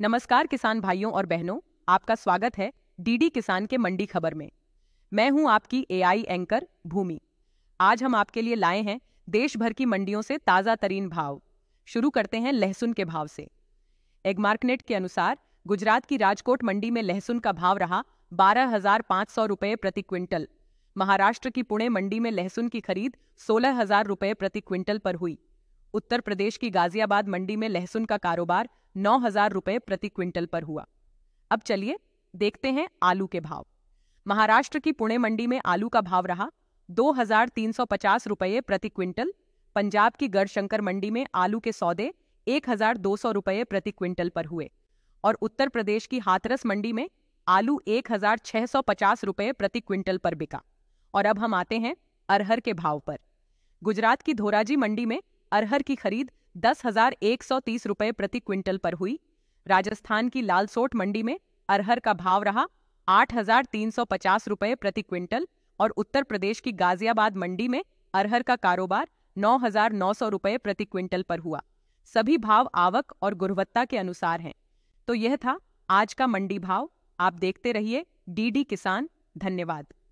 नमस्कार किसान भाइयों और बहनों आपका स्वागत है डीडी किसान के मंडी खबर में मैं हूं आपकी एआई एंकर भूमि आज हम आपके लिए लाए हैं देश भर की मंडियों से ताज़ा तरीन भाव शुरू करते हैं लहसुन के भाव से एगमार्कनेट के अनुसार गुजरात की राजकोट मंडी में लहसुन का भाव रहा बारह हजार सौ प्रति क्विंटल महाराष्ट्र की पुणे मंडी में लहसुन की खरीद सोलह हजार प्रति क्विंटल पर हुई उत्तर प्रदेश की गाजियाबाद मंडी में लहसुन का कारोबार नौ हजार रुपये प्रति क्विंटल पर हुआ अब चलिए देखते हैं आलू के भाव महाराष्ट्र की पुणे मंडी में आलू का भाव रहा दो हजार तीन सौ पचास रुपये प्रति क्विंटल पंजाब की गढ़शंकर मंडी में आलू के सौदे एक हजार दो सौ रुपये प्रति क्विंटल पर हुए और उत्तर प्रदेश की हाथरस मंडी में आलू एक हजार छह सौ पचास रुपये प्रति क्विंटल पर बिका और अब हम आते हैं अरहर के भाव पर गुजरात की धोराजी मंडी में अरहर की खरीद दस हजार एक सौ तीस रुपये प्रति क्विंटल पर हुई राजस्थान की लालसोट मंडी में अरहर का भाव रहा आठ हजार तीन सौ पचास रुपये प्रति क्विंटल और उत्तर प्रदेश की गाजियाबाद मंडी में अरहर का कारोबार नौ हजार नौ सौ रुपये प्रति क्विंटल पर हुआ सभी भाव आवक और गुणवत्ता के अनुसार हैं तो यह था आज का मंडी भाव आप देखते रहिए डीडी किसान धन्यवाद